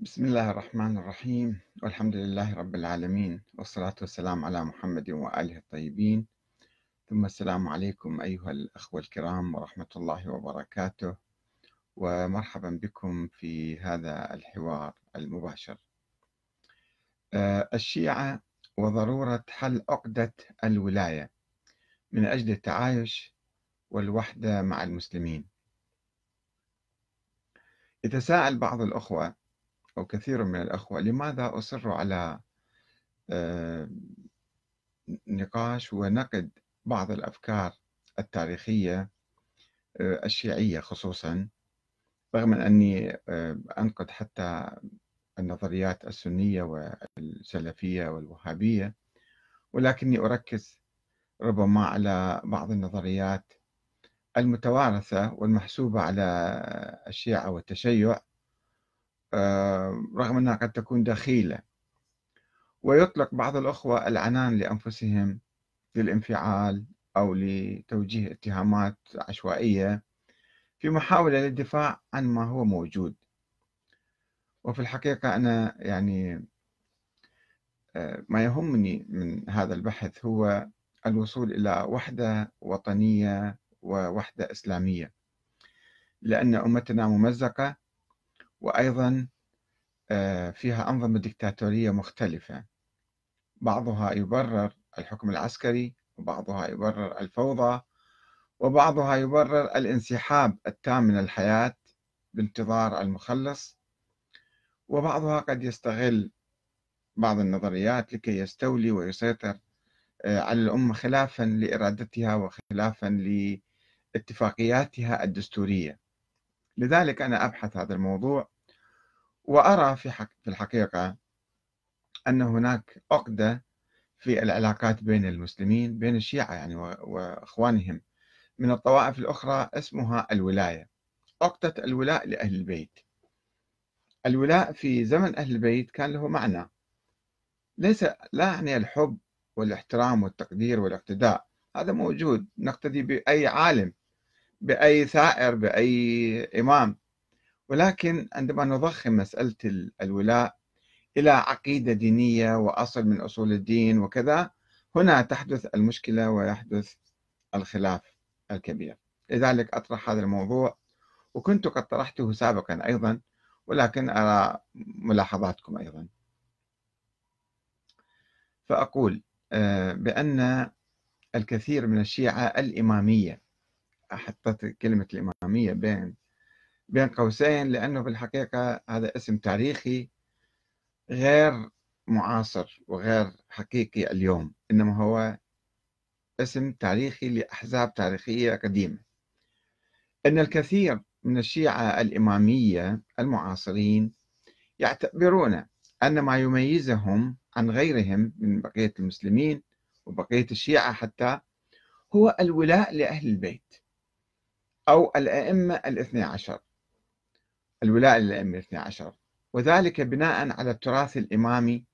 بسم الله الرحمن الرحيم والحمد لله رب العالمين والصلاة والسلام على محمد وآله الطيبين ثم السلام عليكم أيها الأخوة الكرام ورحمة الله وبركاته ومرحبا بكم في هذا الحوار المباشر آه، الشيعة وضرورة حل عقدة الولاية من أجل التعايش والوحدة مع المسلمين يتساءل بعض الأخوة أو كثير من الأخوة لماذا أصر على آه، نقاش ونقد بعض الأفكار التاريخية آه، الشيعية خصوصا رغم أني آه، أنقد حتى النظريات السنية والسلفية والوهابية ولكني أركز ربما على بعض النظريات المتوارثة والمحسوبة على الشيعة والتشيع آه، رغم أنها قد تكون دخيلة ويطلق بعض الأخوة العنان لأنفسهم للانفعال أو لتوجيه اتهامات عشوائية في محاولة للدفاع عن ما هو موجود وفي الحقيقة أنا يعني آه، ما يهمني من هذا البحث هو الوصول إلى وحدة وطنية ووحدة إسلامية لأن أمتنا ممزقة وأيضا آه، فيها أنظمة دكتاتورية مختلفة بعضها يبرر الحكم العسكري وبعضها يبرر الفوضى وبعضها يبرر الانسحاب التام من الحياة بانتظار المخلص وبعضها قد يستغل بعض النظريات لكي يستولي ويسيطر آه، على الأمة خلافا لإرادتها وخلافا لاتفاقياتها الدستورية لذلك أنا أبحث هذا الموضوع وأرى في, حق في الحقيقة أن هناك عقدة في العلاقات بين المسلمين بين الشيعة يعني وإخوانهم من الطوائف الأخرى اسمها الولاية عقدة الولاء لأهل البيت الولاء في زمن أهل البيت كان له معنى ليس لا يعني الحب والاحترام والتقدير والاقتداء هذا موجود نقتدي بأي عالم بأي ثائر بأي إمام ولكن عندما نضخم مسألة الولاء إلى عقيدة دينية وأصل من أصول الدين وكذا هنا تحدث المشكلة ويحدث الخلاف الكبير لذلك أطرح هذا الموضوع وكنت قد طرحته سابقا أيضا ولكن أرى ملاحظاتكم أيضا فأقول آه، بأن الكثير من الشيعة الإمامية حطيت كلمة الإمامية بين بين قوسين لأنه في الحقيقة هذا اسم تاريخي غير معاصر وغير حقيقي اليوم إنما هو اسم تاريخي لأحزاب تاريخية قديمة أن الكثير من الشيعة الإمامية المعاصرين يعتبرون أن ما يميزهم عن غيرهم من بقية المسلمين وبقية الشيعة حتى هو الولاء لأهل البيت أو الأئمة الاثني عشر الولاء للأئمة الاثني عشر وذلك بناء على التراث الإمامي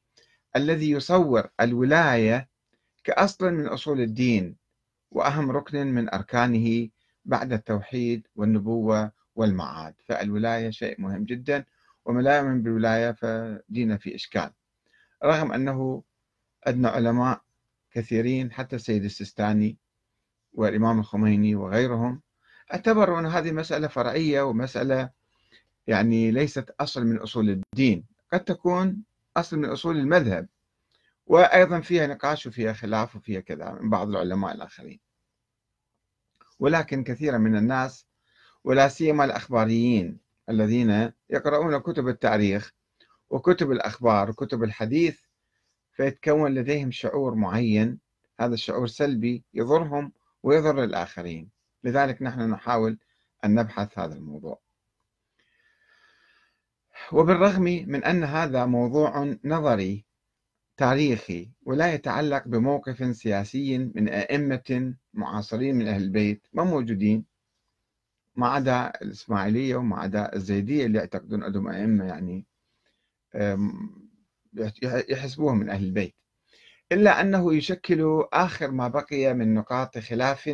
الذي يصور الولاية كأصل من أصول الدين وأهم ركن من أركانه بعد التوحيد والنبوة والمعاد فالولاية شيء مهم جدا ومن لا يؤمن بالولاية فدينا في إشكال رغم أنه أدنى علماء كثيرين حتى السيد السيستاني والإمام الخميني وغيرهم اعتبروا أن هذه مسألة فرعية ومسألة يعني ليست أصل من أصول الدين قد تكون أصل من أصول المذهب وأيضا فيها نقاش وفيها خلاف وفيها كذا من بعض العلماء الآخرين ولكن كثيرا من الناس ولا سيما الأخباريين الذين يقرؤون كتب التاريخ وكتب الأخبار وكتب الحديث فيتكون لديهم شعور معين هذا الشعور سلبي يضرهم ويضر الآخرين لذلك نحن نحاول أن نبحث هذا الموضوع وبالرغم من أن هذا موضوع نظري تاريخي ولا يتعلق بموقف سياسي من أئمة معاصرين من أهل البيت ما موجودين ما عدا الإسماعيلية وما عدا الزيدية اللي يعتقدون عندهم أئمة يعني يحسبوهم من أهل البيت إلا أنه يشكل آخر ما بقي من نقاط خلاف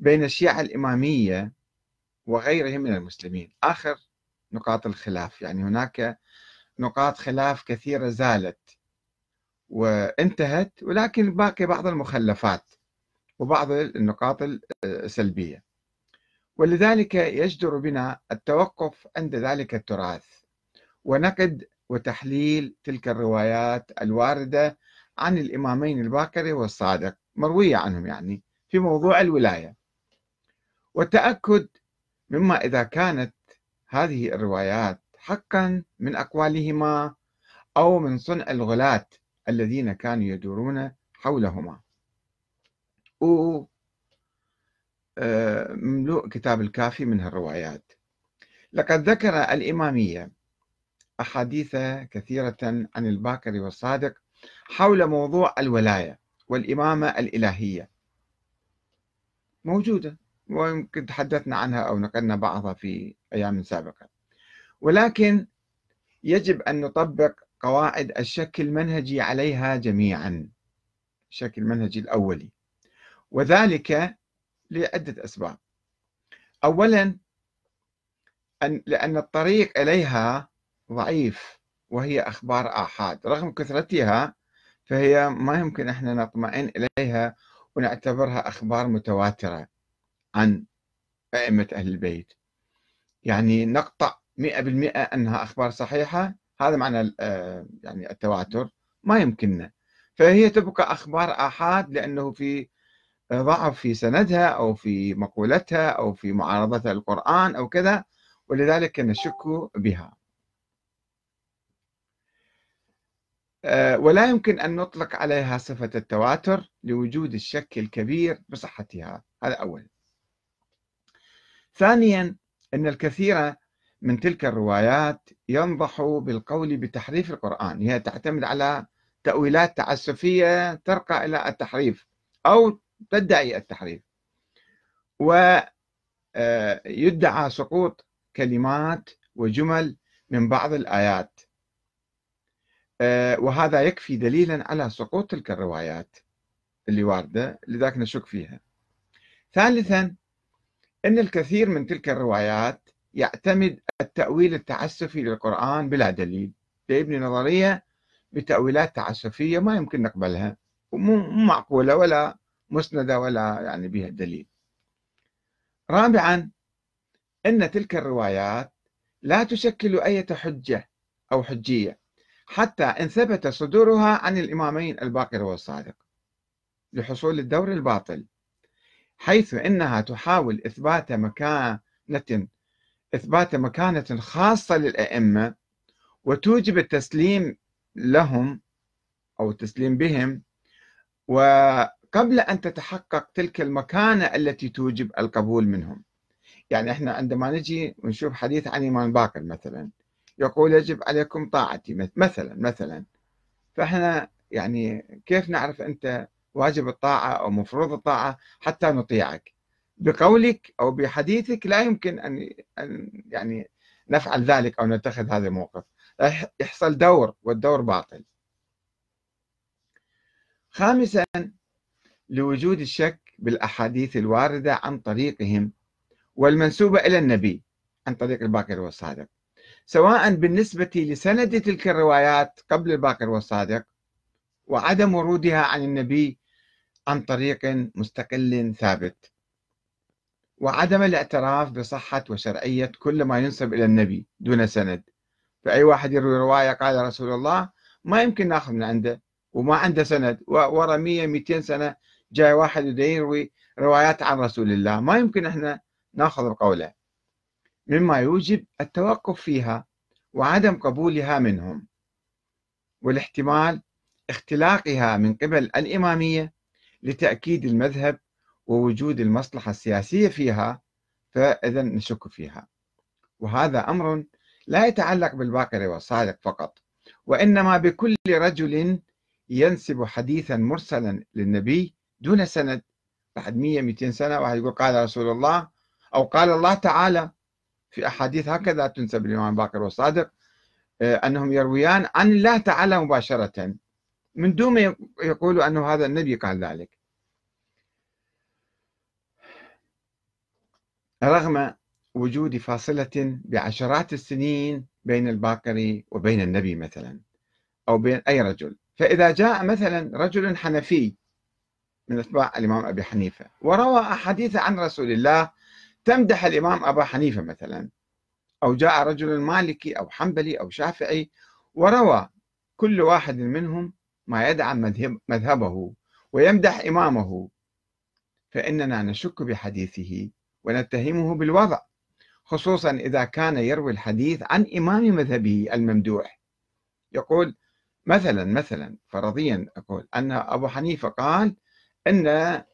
بين الشيعة الإمامية وغيرهم من المسلمين آخر نقاط الخلاف يعني هناك نقاط خلاف كثيرة زالت وانتهت ولكن باقي بعض المخلفات وبعض النقاط السلبية ولذلك يجدر بنا التوقف عند ذلك التراث ونقد وتحليل تلك الروايات الواردة عن الإمامين الباكر والصادق مروية عنهم يعني في موضوع الولاية والتأكد مما إذا كانت هذه الروايات حقا من أقوالهما أو من صنع الغلاة الذين كانوا يدورون حولهما و آه، مملوء كتاب الكافي من الروايات لقد ذكر الإمامية أحاديث كثيرة عن الباكر والصادق حول موضوع الولاية والإمامة الإلهية موجودة ويمكن تحدثنا عنها أو نقلنا بعضها في أيام سابقة ولكن يجب أن نطبق قواعد الشك المنهجي عليها جميعا الشك المنهجي الأولي وذلك لعدة أسباب أولا أن لأن الطريق إليها ضعيف وهي أخبار آحاد رغم كثرتها فهي ما يمكن احنا نطمئن إليها ونعتبرها أخبار متواترة عن أئمة أهل البيت يعني نقطع 100% أنها أخبار صحيحة هذا معنى آه، يعني التواتر ما يمكننا فهي تبقى أخبار آحاد لأنه في ضعف في سندها أو في مقولتها أو في معارضتها القرآن أو كذا ولذلك نشك بها آه، ولا يمكن أن نطلق عليها صفة التواتر لوجود الشك الكبير بصحتها هذا أولا ثانيا أن الكثير من تلك الروايات ينضح بالقول بتحريف القرآن هي تعتمد على تأويلات تعسفية ترقى إلى التحريف أو تدعي التحريف ويدعى آه، سقوط كلمات وجمل من بعض الآيات آه، وهذا يكفي دليلا على سقوط تلك الروايات اللي واردة لذلك نشك فيها ثالثا أن الكثير من تلك الروايات يعتمد التأويل التعسفي للقرآن بلا دليل يبني نظرية بتأويلات تعسفية ما يمكن نقبلها مو معقولة ولا مسندة ولا يعني بها دليل رابعا أن تلك الروايات لا تشكل أي حجة أو حجية حتى إن ثبت صدورها عن الإمامين الباقر والصادق لحصول الدور الباطل حيث إنها تحاول إثبات مكانة إثبات مكانة خاصة للأئمة وتوجب التسليم لهم أو التسليم بهم وقبل أن تتحقق تلك المكانة التي توجب القبول منهم يعني احنا عندما نجي ونشوف حديث عن ايمان باقر مثلا يقول يجب عليكم طاعتي مثلا مثلا فاحنا يعني كيف نعرف أنت واجب الطاعة أو مفروض الطاعة حتى نطيعك بقولك أو بحديثك لا يمكن أن يعني نفعل ذلك أو نتخذ هذا الموقف يحصل دور والدور باطل خامسا لوجود الشك بالأحاديث الواردة عن طريقهم والمنسوبة إلى النبي عن طريق الباكر والصادق سواء بالنسبة لسند تلك الروايات قبل الباكر والصادق وعدم ورودها عن النبي عن طريق مستقل ثابت وعدم الاعتراف بصحة وشرعية كل ما ينسب إلى النبي دون سند فأي واحد يروي رواية قال رسول الله ما يمكن ناخذ من عنده وما عنده سند ورا 100 200 سنة جاي واحد يروي روايات عن رسول الله ما يمكن احنا ناخذ القولة مما يوجب التوقف فيها وعدم قبولها منهم والاحتمال اختلاقها من قبل الإمامية لتأكيد المذهب ووجود المصلحة السياسية فيها فإذا نشك فيها وهذا أمر لا يتعلق بالباقر والصادق فقط وإنما بكل رجل ينسب حديثا مرسلا للنبي دون سند بعد 100 200 سنة واحد يقول قال رسول الله أو قال الله تعالى في أحاديث هكذا تنسب للإمام باقر والصادق آه، أنهم يرويان عن الله تعالى مباشرة من دون ما يقولوا أنه هذا النبي قال ذلك رغم وجود فاصلة بعشرات السنين بين الباقري وبين النبي مثلا أو بين أي رجل فإذا جاء مثلا رجل حنفي من أتباع الإمام أبي حنيفة وروى أحاديث عن رسول الله تمدح الإمام أبا حنيفة مثلا أو جاء رجل مالكي أو حنبلي أو شافعي وروى كل واحد منهم ما يدعم مذهب مذهبه ويمدح إمامه فإننا نشك بحديثه ونتهمه بالوضع خصوصا إذا كان يروي الحديث عن إمام مذهبه الممدوح يقول مثلا مثلا فرضيا أقول أن أبو حنيفة قال أن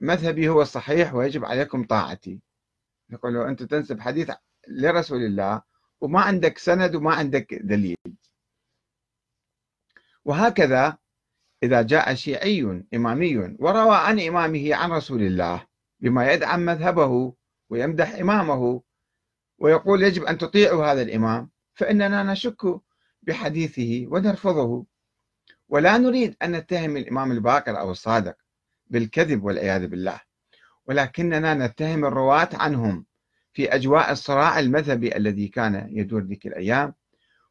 مذهبي هو الصحيح ويجب عليكم طاعتي يقول له أنت تنسب حديث لرسول الله وما عندك سند وما عندك دليل وهكذا إذا جاء شيعي إمامي وروى عن إمامه عن رسول الله بما يدعم مذهبه ويمدح إمامه ويقول يجب أن تطيعوا هذا الإمام فإننا نشك بحديثه ونرفضه ولا نريد أن نتهم الإمام الباقر أو الصادق بالكذب والعياذ بالله ولكننا نتهم الرواة عنهم في أجواء الصراع المذهبي الذي كان يدور ذيك الأيام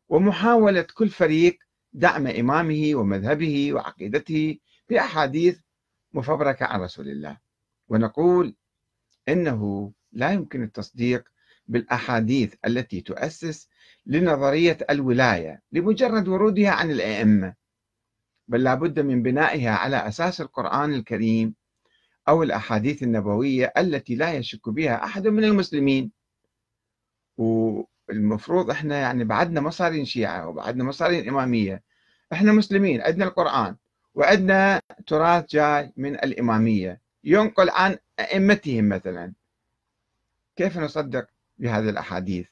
ومحاولة كل فريق دعم إمامه ومذهبه وعقيدته بأحاديث مفبركة عن رسول الله ونقول إنه لا يمكن التصديق بالأحاديث التي تؤسس لنظرية الولاية لمجرد ورودها عن الأئمة بل لابد من بنائها على أساس القرآن الكريم أو الأحاديث النبوية التي لا يشك بها أحد من المسلمين والمفروض احنا يعني بعدنا مصارين شيعة وبعدنا مصارين إمامية احنا مسلمين عندنا القرآن وعندنا تراث جاي من الإمامية ينقل عن أئمتهم مثلا كيف نصدق بهذه الأحاديث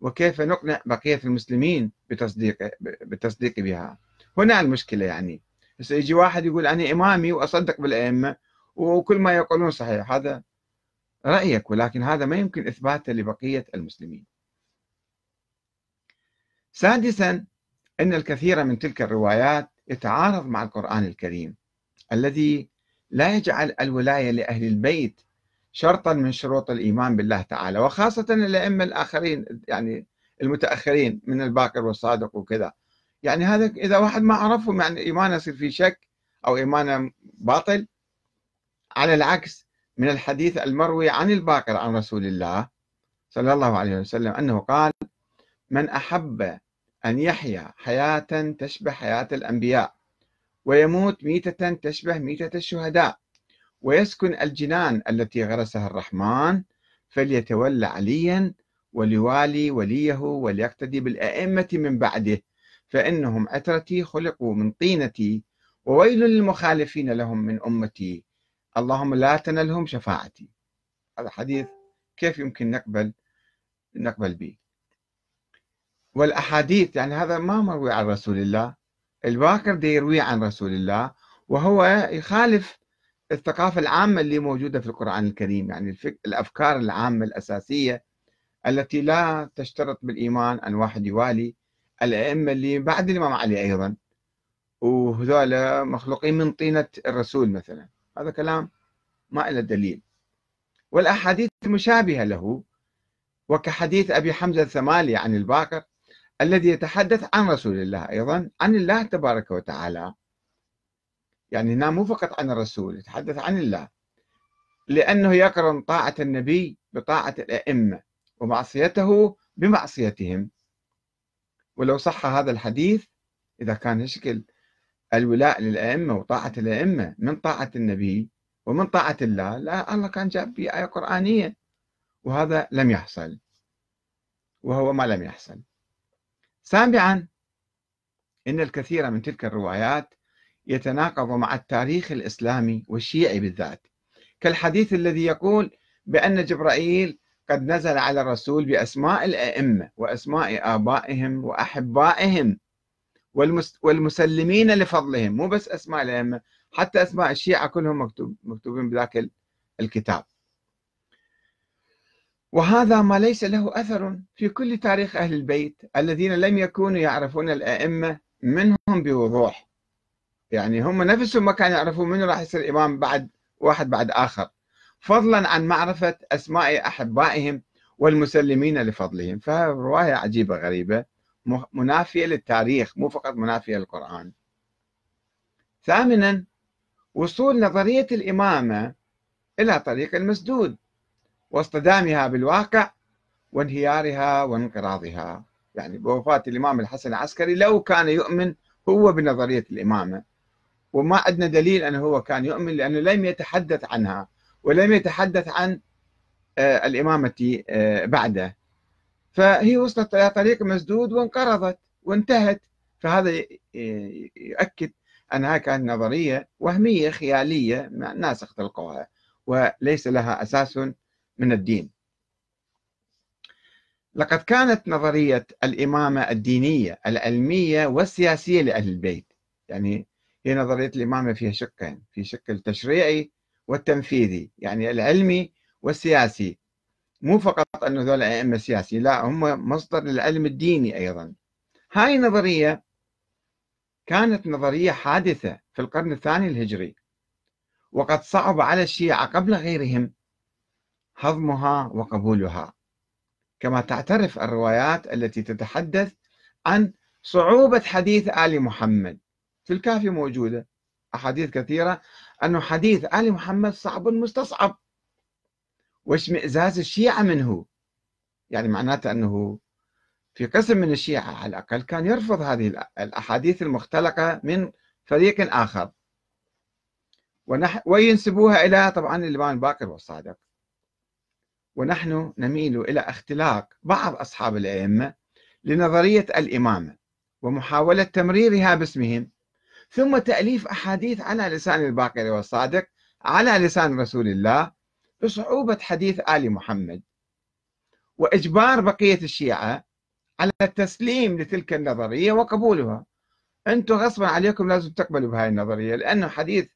وكيف نقنع بقية المسلمين بتصديق بالتصديق بها هنا المشكلة يعني هسه يجي واحد يقول أنا إمامي وأصدق بالأئمة وكل ما يقولون صحيح هذا رأيك ولكن هذا ما يمكن إثباته لبقية المسلمين سادسا أن الكثير من تلك الروايات يتعارض مع القرآن الكريم الذي لا يجعل الولاية لأهل البيت شرطا من شروط الإيمان بالله تعالى وخاصة الأئمة الآخرين يعني المتأخرين من الباقر والصادق وكذا يعني هذا إذا واحد ما عرفهم يعني إيمانه يصير في شك أو إيمانه باطل على العكس من الحديث المروي عن الباقر عن رسول الله صلى الله عليه وسلم أنه قال من أحب أن يحيا حياة تشبه حياة الأنبياء ويموت ميتة تشبه ميتة الشهداء ويسكن الجنان التي غرسها الرحمن فليتولى عليا وليوالي وليه وليقتدي بالأئمة من بعده فإنهم عترتي خلقوا من طينتي وويل للمخالفين لهم من أمتي اللهم لا تنلهم شفاعتي هذا حديث كيف يمكن نقبل نقبل به والأحاديث يعني هذا ما مروي عن رسول الله الباكر دي يروي عن رسول الله وهو يخالف الثقافة العامة اللي موجودة في القرآن الكريم يعني الفك... الأفكار العامة الأساسية التي لا تشترط بالإيمان أن واحد يوالي الأئمة اللي بعد الإمام علي أيضا وهذول مخلوقين من طينة الرسول مثلا هذا كلام ما له دليل والأحاديث مشابهة له وكحديث أبي حمزة الثمالي عن الباقر الذي يتحدث عن رسول الله أيضا عن الله تبارك وتعالى يعني هنا مو فقط عن الرسول يتحدث عن الله لأنه يقرن طاعة النبي بطاعة الأئمة ومعصيته بمعصيتهم ولو صح هذا الحديث إذا كان شكل الولاء للأئمة وطاعة الأئمة من طاعة النبي ومن طاعة الله لا الله كان جاب في آية قرآنية وهذا لم يحصل وهو ما لم يحصل سابعا إن الكثير من تلك الروايات يتناقض مع التاريخ الإسلامي والشيعي بالذات كالحديث الذي يقول بأن جبرائيل قد نزل على الرسول بأسماء الأئمة وأسماء آبائهم وأحبائهم والمسلمين لفضلهم مو بس أسماء الأئمة حتى أسماء الشيعة كلهم مكتوب مكتوبين بذاك الكتاب وهذا ما ليس له أثر في كل تاريخ أهل البيت الذين لم يكونوا يعرفون الأئمة منهم بوضوح يعني هم نفسهم ما كانوا يعرفون من راح يصير إمام بعد واحد بعد آخر فضلا عن معرفة أسماء أحبائهم والمسلمين لفضلهم فرواية عجيبة غريبة منافية للتاريخ مو فقط منافية للقرآن ثامنا وصول نظرية الإمامة إلى طريق المسدود واصطدامها بالواقع وانهيارها وانقراضها يعني بوفاة الإمام الحسن العسكري لو كان يؤمن هو بنظرية الإمامة وما عندنا دليل أنه هو كان يؤمن لأنه لم يتحدث عنها ولم يتحدث عن آه، الإمامة آه، بعده فهي وصلت إلى طريق مسدود وانقرضت وانتهت فهذا يؤكد أنها كانت نظرية وهمية خيالية ناس اختلقوها وليس لها أساس من الدين لقد كانت نظرية الإمامة الدينية العلمية والسياسية لأهل البيت يعني هي نظرية الإمامة فيها شقين في شق التشريعي والتنفيذي يعني العلمي والسياسي مو فقط أن ذول أئمة سياسي لا هم مصدر للعلم الديني أيضا هاي النظرية كانت نظرية حادثة في القرن الثاني الهجري وقد صعب على الشيعة قبل غيرهم هضمها وقبولها كما تعترف الروايات التي تتحدث عن صعوبة حديث آل محمد في الكافي موجودة أحاديث كثيرة أن حديث آل محمد صعب مستصعب واشمئزاز الشيعة منه يعني معناته أنه في قسم من الشيعة على الأقل كان يرفض هذه الأحاديث المختلقة من فريق آخر وينسبوها إلى طبعا الإمام الباقر والصادق ونحن نميل إلى اختلاق بعض أصحاب الأئمة لنظرية الإمامة ومحاولة تمريرها باسمهم ثم تأليف أحاديث على لسان الباقر والصادق على لسان رسول الله بصعوبة حديث آل محمد وإجبار بقية الشيعة على التسليم لتلك النظرية وقبولها أنتم غصبا عليكم لازم تقبلوا بهذه النظرية لأنه حديث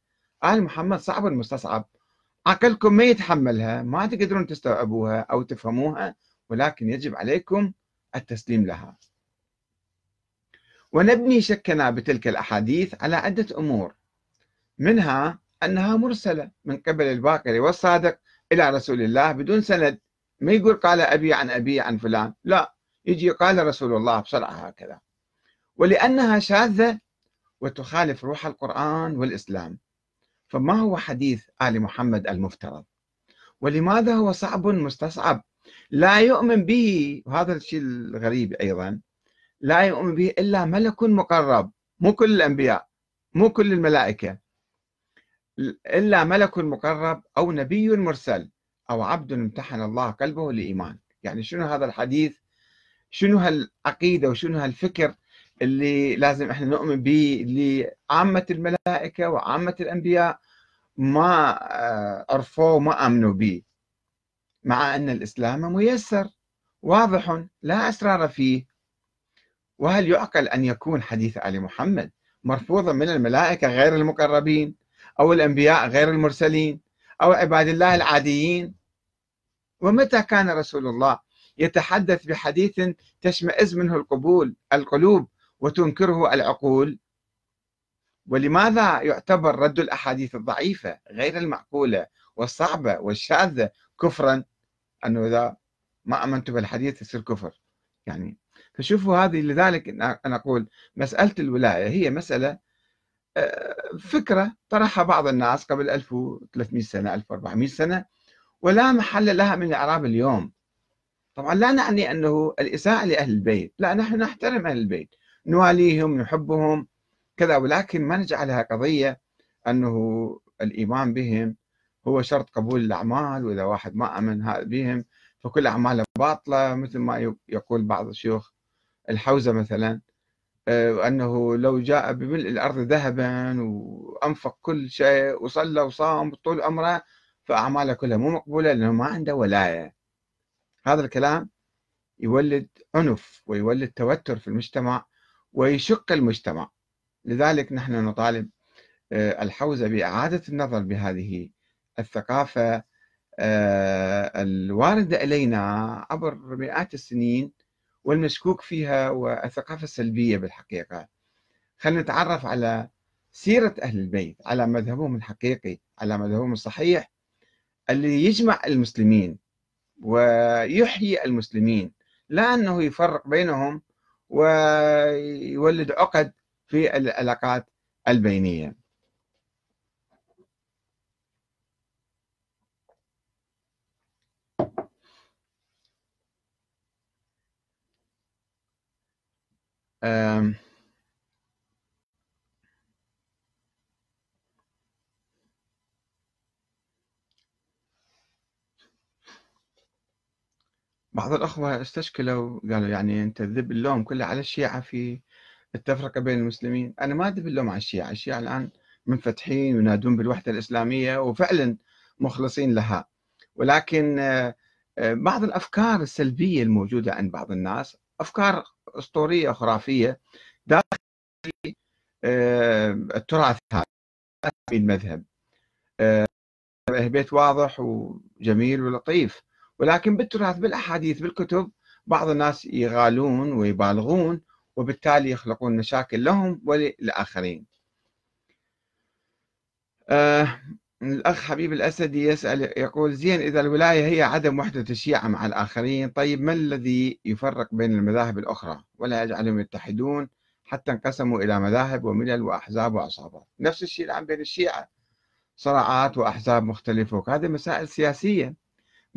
آل محمد صعب مستصعب عقلكم ما يتحملها ما تقدرون تستوعبوها أو تفهموها ولكن يجب عليكم التسليم لها ونبني شكنا بتلك الأحاديث على عدة أمور منها أنها مرسلة من قبل الباقر والصادق إلى رسول الله بدون سند ما يقول قال أبي عن أبي عن فلان لا يجي قال رسول الله بسرعة هكذا ولأنها شاذة وتخالف روح القرآن والإسلام فما هو حديث آل محمد المفترض ولماذا هو صعب مستصعب لا يؤمن به وهذا الشيء الغريب أيضا لا يؤمن به إلا ملك مقرب مو كل الأنبياء مو كل الملائكة إلا ملك مقرب أو نبي مرسل أو عبد امتحن الله قلبه لإيمان يعني شنو هذا الحديث شنو هالعقيدة وشنو هالفكر اللي لازم احنا نؤمن به لعامة الملائكة وعامة الأنبياء ما عرفوه آه، وما آمنوا به مع أن الإسلام ميسر واضح لا أسرار فيه وهل يعقل أن يكون حديث آل محمد مرفوضا من الملائكة غير المقربين أو الأنبياء غير المرسلين أو عباد الله العاديين ومتى كان رسول الله يتحدث بحديث تشمئز منه القبول القلوب وتنكره العقول ولماذا يعتبر رد الأحاديث الضعيفة غير المعقولة والصعبة والشاذة كفرا أنه إذا ما آمنت بالحديث يصير كفر يعني فشوفوا هذه لذلك أنا أقول مسألة الولاية هي مسألة آه، فكرة طرحها بعض الناس قبل 1300 سنة 1400 سنة ولا محل لها من الإعراب اليوم طبعا لا نعني أنه الإساءة لأهل البيت لا نحن نحترم أهل البيت نواليهم نحبهم كذا ولكن ما نجعلها قضية أنه الإيمان بهم هو شرط قبول الأعمال وإذا واحد ما أمن بهم فكل أعماله باطلة مثل ما يقول بعض الشيوخ الحوزة مثلا آه، أنه لو جاء بملء الأرض ذهبا وأنفق كل شيء وصلى وصام طول عمره فأعماله كلها مو مقبولة لأنه ما عنده ولاية هذا الكلام يولد عنف ويولد توتر في المجتمع ويشق المجتمع لذلك نحن نطالب آه، الحوزة بإعادة النظر بهذه الثقافة آه، الواردة إلينا عبر مئات السنين والمشكوك فيها والثقافة السلبية بالحقيقة خلينا نتعرف على سيرة أهل البيت على مذهبهم الحقيقي على مذهبهم الصحيح اللي يجمع المسلمين ويحيي المسلمين لا أنه يفرق بينهم ويولد عقد في العلاقات البينية um بعض الأخوة استشكلوا قالوا يعني أنت تذب اللوم كله على الشيعة في التفرقة بين المسلمين أنا ما أذب اللوم على الشيعة الشيعة الآن منفتحين ينادون بالوحدة الإسلامية وفعلا مخلصين لها ولكن آه، آه، بعض الأفكار السلبية الموجودة عند بعض الناس أفكار أسطورية خرافية داخل آه، التراث هذا المذهب بيت واضح وجميل ولطيف ولكن بالتراث بالأحاديث بالكتب بعض الناس يغالون ويبالغون وبالتالي يخلقون مشاكل لهم وللآخرين آه الأخ حبيب الأسدي يسأل يقول زين إذا الولاية هي عدم وحدة الشيعة مع الآخرين طيب ما الذي يفرق بين المذاهب الأخرى ولا يجعلهم يتحدون حتى انقسموا إلى مذاهب وملل وأحزاب وعصابات نفس الشيء الآن بين الشيعة صراعات وأحزاب مختلفة وهذه مسائل سياسية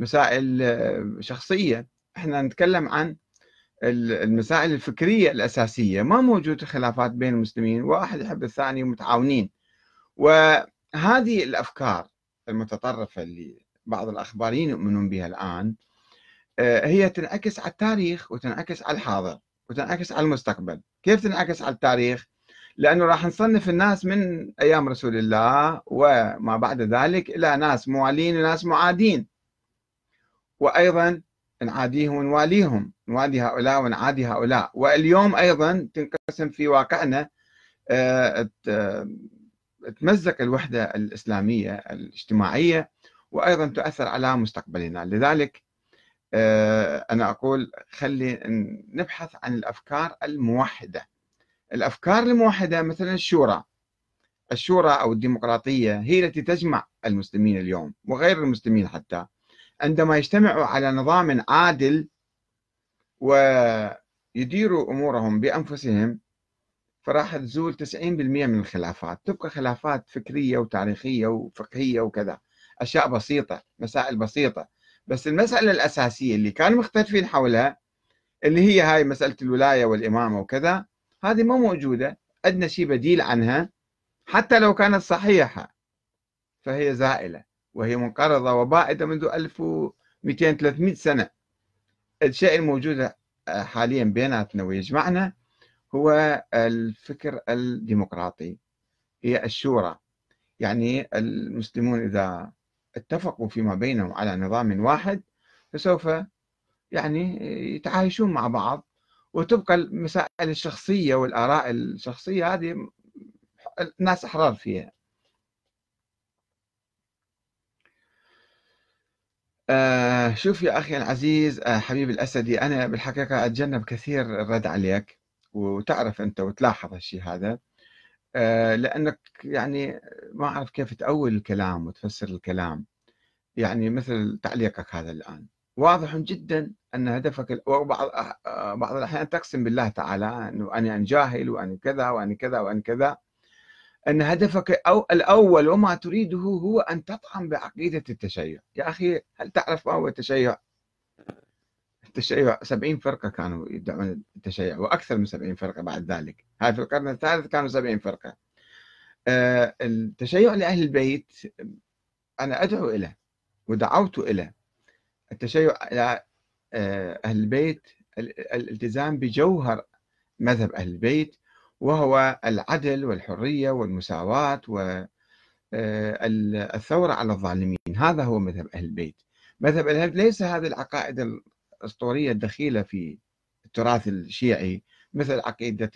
مسائل آه، شخصيه احنا نتكلم عن المسائل الفكريه الاساسيه ما موجود خلافات بين المسلمين واحد يحب الثاني ومتعاونين وهذه الافكار المتطرفه اللي بعض الاخباريين يؤمنون بها الان آه، هي تنعكس على التاريخ وتنعكس على الحاضر وتنعكس على المستقبل كيف تنعكس على التاريخ لانه راح نصنف الناس من ايام رسول الله وما بعد ذلك الى ناس موالين وناس معادين وأيضا نعاديهم ونواليهم نوالي هؤلاء ونعادي هؤلاء واليوم أيضا تنقسم في واقعنا آه، تمزق الوحدة الإسلامية الاجتماعية وأيضا تؤثر على مستقبلنا لذلك آه، أنا أقول خلي نبحث عن الأفكار الموحدة الأفكار الموحدة مثلا الشورى الشورى أو الديمقراطية هي التي تجمع المسلمين اليوم وغير المسلمين حتى عندما يجتمعوا على نظام عادل ويديروا أمورهم بأنفسهم فراح تزول 90% من الخلافات تبقى خلافات فكرية وتاريخية وفقهية وكذا أشياء بسيطة مسائل بسيطة بس المسألة الأساسية اللي كانوا مختلفين حولها اللي هي هاي مسألة الولاية والإمامة وكذا هذه ما موجودة عندنا شيء بديل عنها حتى لو كانت صحيحة فهي زائلة وهي منقرضة وبائدة منذ 1200 300 سنة الشيء الموجود آه، حاليا بيناتنا ويجمعنا هو الفكر الديمقراطي هي الشورى يعني المسلمون إذا اتفقوا فيما بينهم على نظام واحد فسوف يعني يتعايشون مع بعض وتبقى المسائل الشخصية والآراء الشخصية هذه الناس أحرار فيها آه شوف يا أخي العزيز آه حبيب الأسدي أنا بالحقيقة أتجنب كثير الرد عليك وتعرف أنت وتلاحظ هالشيء هذا آه لأنك يعني ما أعرف كيف تأول الكلام وتفسر الكلام يعني مثل تعليقك هذا الآن واضح جدا أن هدفك وبعض آه، آه، بعض الأحيان تقسم بالله تعالى أنه أنا جاهل وأنا كذا وأنا كذا وأنا كذا أن هدفك أو الأول وما تريده هو أن تطعم بعقيدة التشيع يا أخي هل تعرف ما هو التشيع؟ التشيع 70 فرقة كانوا يدعون التشيع وأكثر من 70 فرقة بعد ذلك هاي في القرن الثالث كانوا 70 فرقة آه، التشيع لأهل البيت أنا أدعو إليه ودعوت إليه التشيع إلى آه، أهل البيت الالتزام بجوهر مذهب أهل البيت وهو العدل والحرية والمساواة والثورة آه، على الظالمين هذا هو مذهب أهل البيت مذهب أهل البيت ليس هذه العقائد الأسطورية الدخيلة في التراث الشيعي مثل عقيدة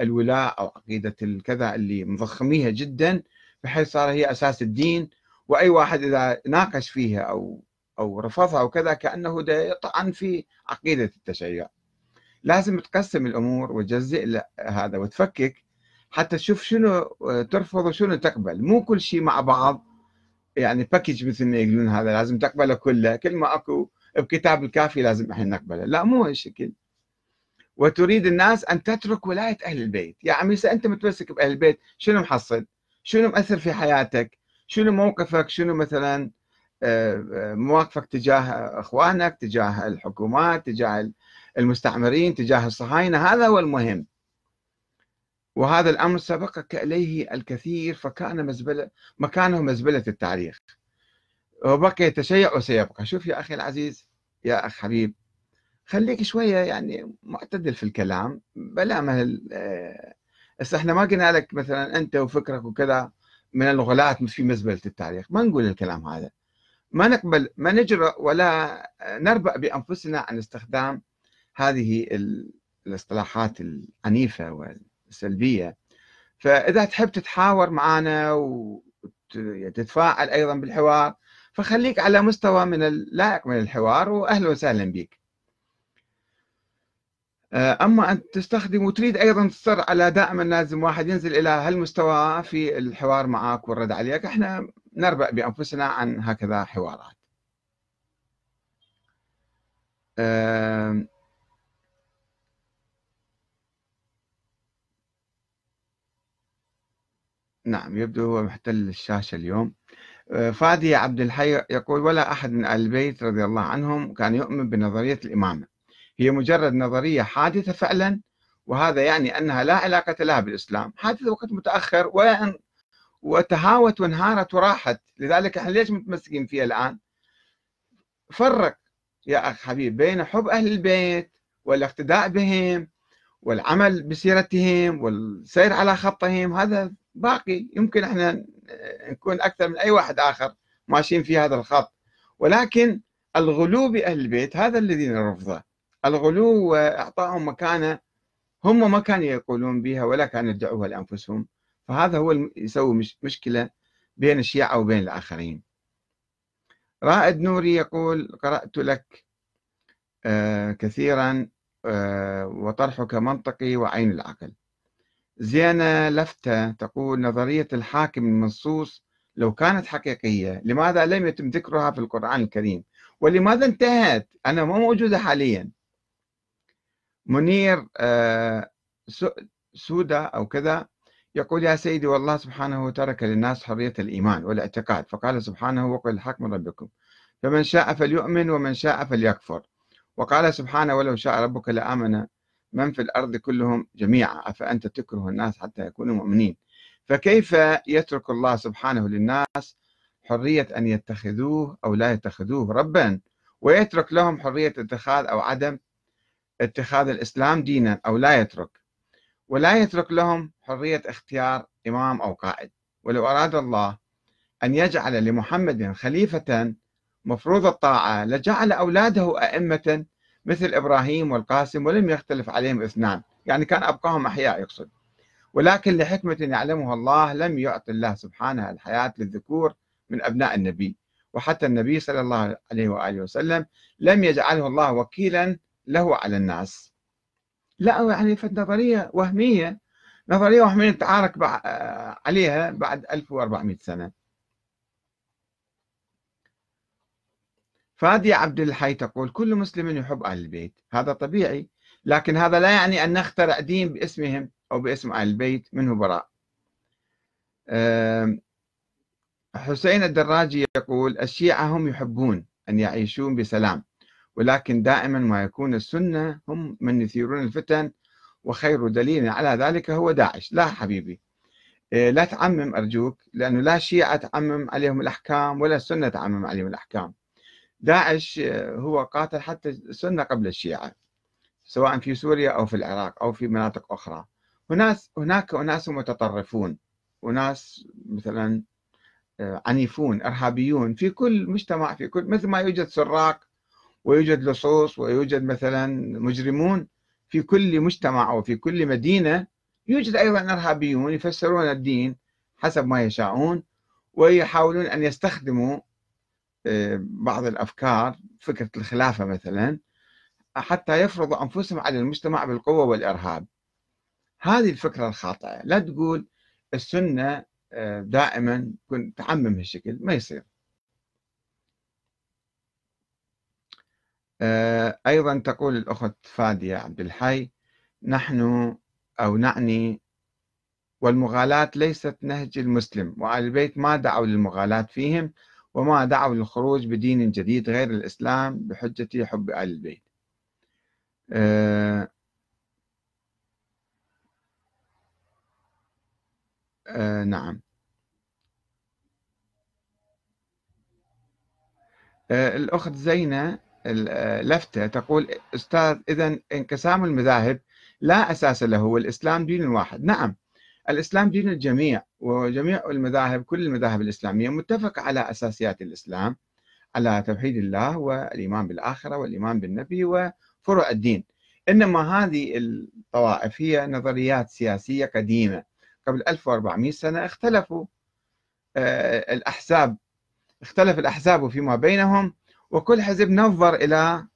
الولاء أو عقيدة الكذا اللي مضخميها جدا بحيث صار هي أساس الدين وأي واحد إذا ناقش فيها أو أو رفضها أو كذا كأنه يطعن في عقيدة التشيع لازم تقسم الامور وتجزئ هذا وتفكك حتى تشوف شنو آه، ترفض وشنو تقبل مو كل شيء مع بعض يعني باكج مثل ما يقولون هذا لازم تقبله كله كل ما اكو بكتاب الكافي لازم احنا نقبله لا مو هالشكل وتريد الناس ان تترك ولايه اهل البيت يا عمي انت متمسك باهل البيت شنو محصل شنو مأثر في حياتك شنو موقفك شنو مثلا آه، آه، مواقفك تجاه اخوانك تجاه الحكومات تجاه المستعمرين تجاه الصهاينة هذا هو المهم وهذا الأمر سبقك إليه الكثير فكان مزبلة مكانه مزبلة التاريخ وبقي يتشيع وسيبقى شوف يا أخي العزيز يا أخ حبيب خليك شوية يعني معتدل في الكلام بلا ما آه، بس احنا ما قلنا لك مثلا أنت وفكرك وكذا من الغلات في مزبلة التاريخ ما نقول الكلام هذا ما نقبل ما نجرأ ولا نربأ بأنفسنا عن استخدام هذه الاصطلاحات العنيفة والسلبية فإذا تحب تتحاور معنا وتتفاعل يعني أيضا بالحوار فخليك على مستوى من اللائق من الحوار وأهلا وسهلا بك آه، أما أن تستخدم وتريد أيضا تصر على دائما لازم واحد ينزل إلى هالمستوى في الحوار معك والرد عليك احنا نربأ بأنفسنا عن هكذا حوارات أه نعم يبدو هو محتل الشاشة اليوم آه، فادي عبد الحي يقول ولا أحد من آل البيت رضي الله عنهم كان يؤمن بنظرية الإمامة هي مجرد نظرية حادثة فعلا وهذا يعني أنها لا علاقة لها بالإسلام حادثة وقت متأخر وإن وتهاوت وانهارت وراحت لذلك احنا ليش متمسكين فيها الآن فرق يا أخ حبيب بين حب أهل البيت والاقتداء بهم والعمل بسيرتهم والسير على خطهم هذا باقي يمكن احنا نكون اكثر من اي واحد اخر ماشيين في هذا الخط ولكن الغلو باهل البيت هذا الذي نرفضه الغلو واعطائهم مكانه هم ما كانوا يقولون بها ولا كانوا يدعوها لانفسهم فهذا هو يسوي مشكله بين الشيعه وبين الاخرين رائد نوري يقول قرات لك آه، كثيرا آه، وطرحك منطقي وعين العقل زينة لفتة تقول نظرية الحاكم المنصوص لو كانت حقيقية لماذا لم يتم ذكرها في القرآن الكريم ولماذا انتهت أنا مو موجودة حاليا منير آه، سودة أو كذا يقول يا سيدي والله سبحانه ترك للناس حرية الإيمان والاعتقاد فقال سبحانه وقل الحق من ربكم فمن شاء فليؤمن ومن شاء فليكفر وقال سبحانه ولو شاء ربك لآمن من في الأرض كلهم جميعا أفأنت تكره الناس حتى يكونوا مؤمنين فكيف يترك الله سبحانه للناس حرية أن يتخذوه أو لا يتخذوه ربا ويترك لهم حرية اتخاذ أو عدم اتخاذ الإسلام دينا أو لا يترك ولا يترك لهم حرية اختيار إمام أو قائد ولو أراد الله أن يجعل لمحمد خليفة مفروض الطاعة لجعل أولاده أئمة مثل إبراهيم والقاسم ولم يختلف عليهم اثنان يعني كان أبقاهم أحياء يقصد ولكن لحكمة يعلمها الله لم يعطي الله سبحانه الحياة للذكور من أبناء النبي وحتى النبي صلى الله عليه وآله وسلم لم يجعله الله وكيلا له على الناس لا يعني نظرية وهمية نظرية وهمية تعارك آه، عليها بعد 1400 سنة فادي عبد الحي تقول كل مسلم يحب أهل البيت هذا طبيعي لكن هذا لا يعني أن نخترع دين باسمهم أو باسم أهل البيت منه براء حسين الدراجي يقول الشيعة هم يحبون أن يعيشون بسلام ولكن دائما ما يكون السنة هم من يثيرون الفتن وخير دليل على ذلك هو داعش لا حبيبي آه، لا تعمم أرجوك لأنه لا الشيعة تعمم عليهم الأحكام ولا السنة تعمم عليهم الأحكام داعش آه، هو قاتل حتى السنة قبل الشيعة سواء في سوريا أو في العراق أو في مناطق أخرى هناك هناك أناس متطرفون أناس مثلا آه، عنيفون إرهابيون في كل مجتمع في كل مثل ما يوجد سراق ويوجد لصوص ويوجد مثلا مجرمون في كل مجتمع او في كل مدينة يوجد أيضا إرهابيون يفسرون الدين حسب ما يشاءون ويحاولون أن يستخدموا بعض الأفكار فكرة الخلافة مثلا حتى يفرضوا أنفسهم على المجتمع بالقوة والإرهاب هذه الفكرة الخاطئة لا تقول السنة آه، دائما كنت تعمم هالشكل ما يصير آه، أيضا تقول الأخت فادية عبد الحي نحن أو نعني والمغالاة ليست نهج المسلم وآل البيت ما دعوا للمغالاة فيهم وما دعوا للخروج بدين جديد غير الإسلام بحجة حب آل البيت آه آه نعم آه الأخت زينة آه، لفتة تقول أستاذ إذا انقسام المذاهب لا أساس له والإسلام دين واحد نعم الإسلام دين الجميع وجميع المذاهب كل المذاهب الإسلامية متفقة على أساسيات الإسلام على توحيد الله والإيمان بالآخرة والإيمان بالنبي وفروع الدين إنما هذه الطوائف هي نظريات سياسية قديمة قبل 1400 سنة اختلفوا آه، الأحزاب اختلف الأحزاب فيما بينهم وكل حزب نظر إلى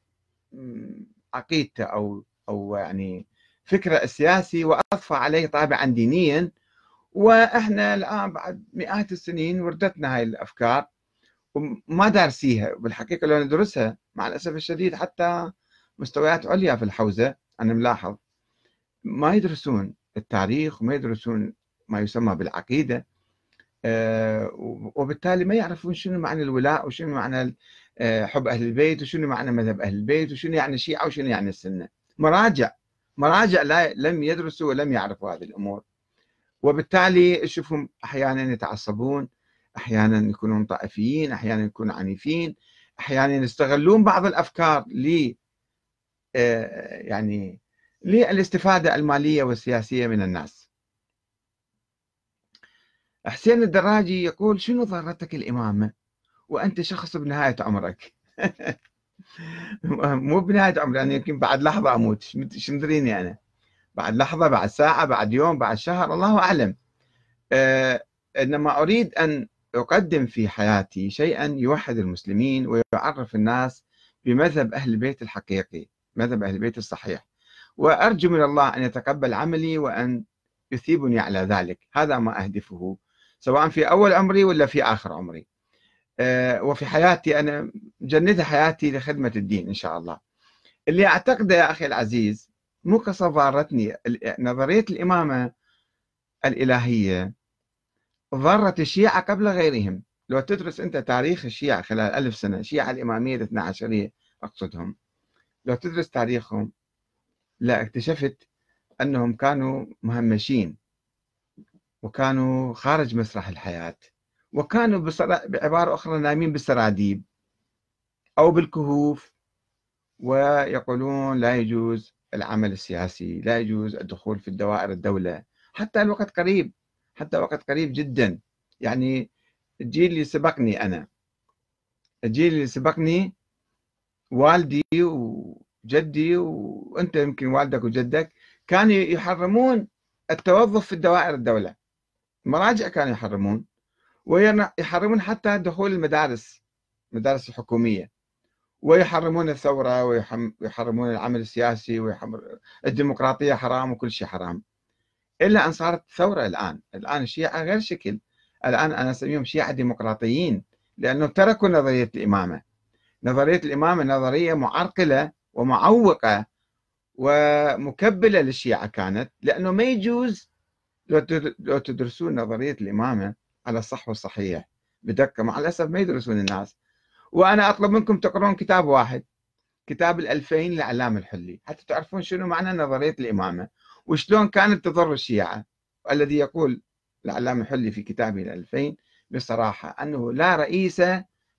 عقيدته أو أو يعني فكره السياسي واضفى عليه طابعا دينيا واحنا الان بعد مئات السنين وردتنا هاي الافكار وما دارسيها بالحقيقه لو ندرسها مع الاسف الشديد حتى مستويات عليا في الحوزه انا ملاحظ ما يدرسون التاريخ وما يدرسون ما يسمى بالعقيده آه، وبالتالي ما يعرفون شنو معنى الولاء وشنو معنى آه، حب اهل البيت وشنو معنى مذهب اهل البيت وشنو يعني الشيعه وشنو يعني السنه مراجع مراجع لا لم يدرسوا ولم يعرفوا هذه الامور وبالتالي تشوفهم احيانا يتعصبون احيانا يكونون طائفيين احيانا يكونون عنيفين احيانا يستغلون بعض الافكار ل آه، يعني للاستفاده الماليه والسياسيه من الناس حسين الدراجي يقول شنو ضرتك الامامه وانت شخص بنهايه عمرك مو بنهايه عمري انا يمكن بعد لحظه اموت ايش مدريني انا بعد لحظه بعد ساعه بعد يوم بعد شهر الله اعلم أه انما اريد ان اقدم في حياتي شيئا يوحد المسلمين ويعرف الناس بمذهب اهل البيت الحقيقي مذهب اهل البيت الصحيح وارجو من الله ان يتقبل عملي وان يثيبني على ذلك هذا ما اهدفه سواء في اول عمري ولا في اخر عمري آه، وفي حياتي أنا جندها حياتي لخدمة الدين إن شاء الله اللي أعتقده يا أخي العزيز مو كصفارتني نظرية الإمامة الإلهية ضرت الشيعة قبل غيرهم لو تدرس أنت تاريخ الشيعة خلال ألف سنة الشيعة الإمامية الاثنى عشرية أقصدهم لو تدرس تاريخهم لا اكتشفت أنهم كانوا مهمشين وكانوا خارج مسرح الحياه وكانوا بعبارة أخرى نايمين بالسراديب أو بالكهوف ويقولون لا يجوز العمل السياسي لا يجوز الدخول في الدوائر الدولة حتى الوقت قريب حتى وقت قريب جدا يعني الجيل اللي سبقني أنا الجيل اللي سبقني والدي وجدي وانت يمكن والدك وجدك كانوا يحرمون التوظف في الدوائر الدولة مراجع كانوا يحرمون ويحرمون حتى دخول المدارس المدارس الحكومية ويحرمون الثورة ويحرمون العمل السياسي الديمقراطية حرام وكل شيء حرام إلا أن صارت ثورة الآن الآن الشيعة غير شكل الآن أنا أسميهم شيعة ديمقراطيين لأنه تركوا نظرية الإمامة نظرية الإمامة نظرية معرقلة ومعوقة ومكبلة للشيعة كانت لأنه ما يجوز لو تدرسون نظرية الإمامة على الصح والصحيح بدقة مع الأسف ما يدرسون الناس وأنا أطلب منكم تقرون كتاب واحد كتاب الألفين لعلام الحلي حتى تعرفون شنو معنى نظرية الإمامة وشلون كانت تضر الشيعة الذي يقول العلامة الحلي في كتابه الألفين بصراحة أنه لا رئيس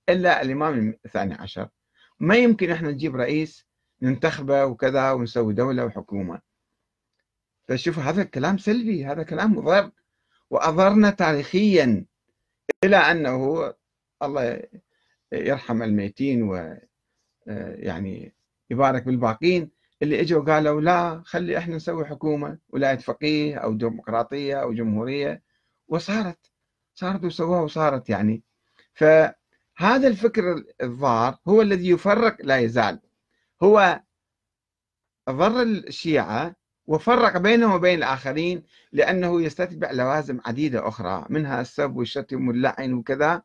إلا الإمام الثاني عشر ما يمكن إحنا نجيب رئيس ننتخبه وكذا ونسوي دولة وحكومة فشوفوا هذا الكلام سلبي هذا كلام مضر وأظهرنا تاريخيا إلى أنه الله يرحم الميتين ويعني آه، يبارك بالباقين اللي اجوا قالوا لا خلي احنا نسوي حكومه ولايه فقيه او ديمقراطيه او جمهوريه وصارت صارت وسووها وصارت يعني فهذا الفكر الضار هو الذي يفرق لا يزال هو ضر الشيعه وفرق بينه وبين الآخرين لأنه يستتبع لوازم عديدة أخرى منها السب والشتم واللعن وكذا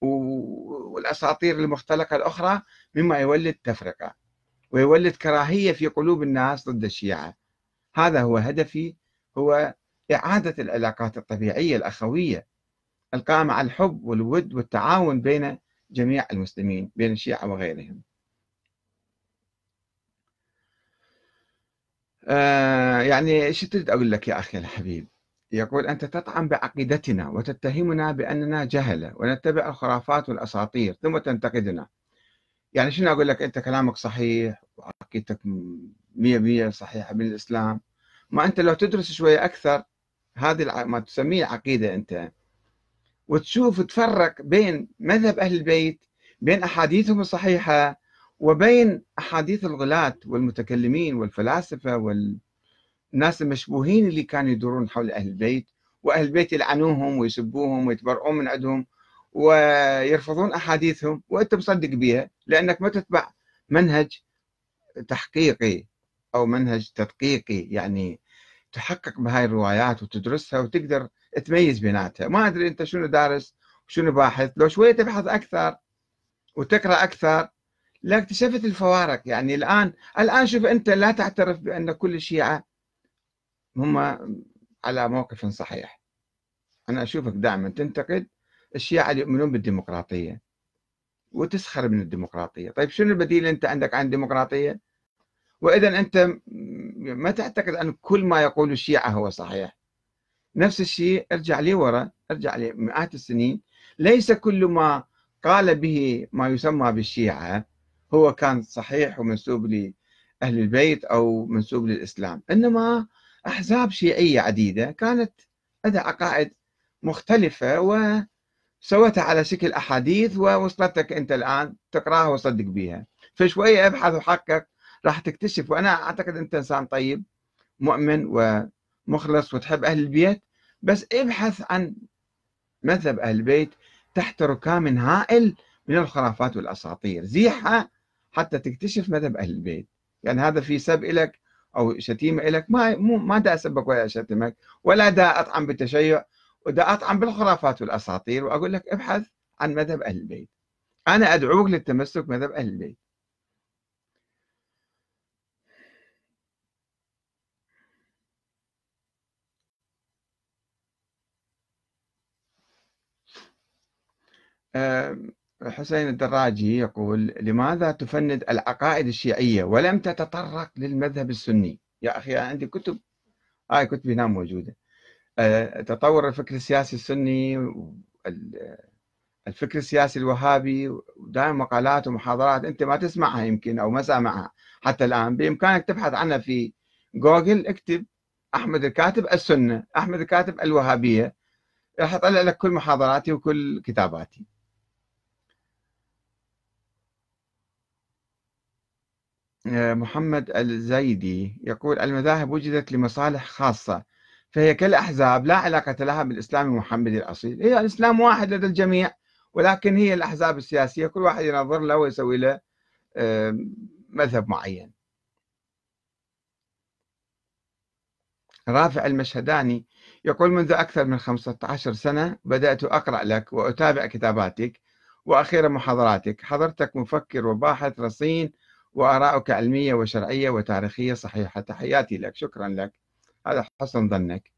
والأساطير المختلقة الأخرى مما يولد تفرقة ويولد كراهية في قلوب الناس ضد الشيعة هذا هو هدفي هو إعادة العلاقات الطبيعية الأخوية القائمة على الحب والود والتعاون بين جميع المسلمين بين الشيعة وغيرهم آه، يعني شو تريد أقول لك يا أخي الحبيب يقول أنت تطعن بعقيدتنا وتتهمنا بأننا جهلة ونتبع الخرافات والأساطير ثم تنتقدنا يعني شنو أقول لك أنت كلامك صحيح وعقيدتك 100% صحيحة من الإسلام ما أنت لو تدرس شوية أكثر هذه ما تسميه عقيدة أنت وتشوف وتفرق بين مذهب أهل البيت بين أحاديثهم الصحيحة وبين أحاديث الغلاة والمتكلمين والفلاسفة والناس المشبوهين اللي كانوا يدورون حول أهل البيت وأهل البيت يلعنوهم ويسبوهم ويتبرؤون من عندهم ويرفضون أحاديثهم وأنت مصدق بها لأنك ما تتبع منهج تحقيقي أو منهج تدقيقي يعني تحقق بهاي الروايات وتدرسها وتقدر تميز بيناتها ما أدري أنت شنو دارس وشنو باحث لو شوية تبحث أكثر وتقرأ أكثر لا اكتشفت الفوارق يعني الآن الآن شوف أنت لا تعترف بأن كل الشيعة هم على موقف صحيح أنا أشوفك دائما تنتقد الشيعة اللي يؤمنون بالديمقراطية وتسخر من الديمقراطية طيب شنو البديل اللي أنت عندك عن الديمقراطية وإذا أنت ما تعتقد أن كل ما يقول الشيعة هو صحيح نفس الشيء ارجع لي ورا ارجع لي مئات السنين ليس كل ما قال به ما يسمى بالشيعة هو كان صحيح ومنسوب لأهل البيت أو منسوب للإسلام إنما أحزاب شيعية عديدة كانت لدى عقائد مختلفة وسوتها على شكل أحاديث ووصلتك أنت الآن تقراها وصدق بها فشوية ابحث وحقق راح تكتشف وأنا أعتقد أنت إنسان طيب مؤمن ومخلص وتحب أهل البيت بس ابحث عن مذهب أهل البيت تحت ركام هائل من الخرافات والأساطير زيحة حتى تكتشف مذهب أهل البيت يعني هذا في سب لك أو شتيمة لك ما مو ما دا أسبك ولا أشتمك ولا دا أطعم بالتشيع ودا أطعم بالخرافات والأساطير وأقول لك ابحث عن مذهب أهل البيت أنا أدعوك للتمسك بمذهب أهل البيت آه، حسين الدراجي يقول لماذا تفند العقائد الشيعية ولم تتطرق للمذهب السني يا أخي عندي كتب هاي آه كتبي هنا موجودة آه، تطور الفكر السياسي السني الفكر السياسي الوهابي دائما مقالات ومحاضرات انت ما تسمعها يمكن او ما سامعها حتى الان بامكانك تبحث عنها في جوجل اكتب احمد الكاتب السنه احمد الكاتب الوهابيه راح اطلع لك كل محاضراتي وكل كتاباتي آه، محمد الزيدي يقول المذاهب وجدت لمصالح خاصة فهي كالأحزاب لا علاقة لها بالإسلام المحمدي الأصيل هي الإسلام واحد لدى الجميع ولكن هي الأحزاب السياسية كل واحد ينظر له ويسوي له آه، مذهب معين رافع المشهداني يقول منذ أكثر من 15 سنة بدأت أقرأ لك وأتابع كتاباتك وأخيرا محاضراتك حضرتك مفكر وباحث رصين وآراؤك علمية وشرعية وتاريخية صحيحة تحياتي لك شكرا لك هذا حسن ظنك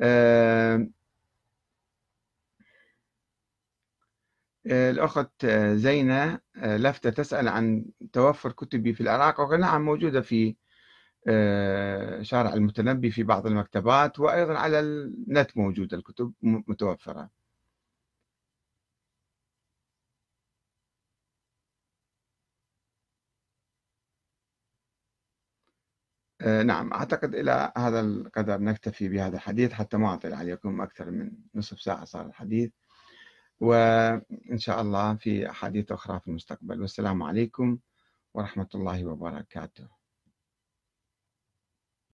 آه، الأخت زينة آه، لفتة تسأل عن توفر كتبي في العراق وقال نعم موجودة في آه، شارع المتنبي في بعض المكتبات وأيضا على النت موجودة الكتب متوفرة آه، نعم أعتقد إلى هذا القدر نكتفي بهذا الحديث حتى ما أطل عليكم أكثر من نصف ساعة صار الحديث وإن شاء الله في أحاديث أخرى في المستقبل والسلام عليكم ورحمة الله وبركاته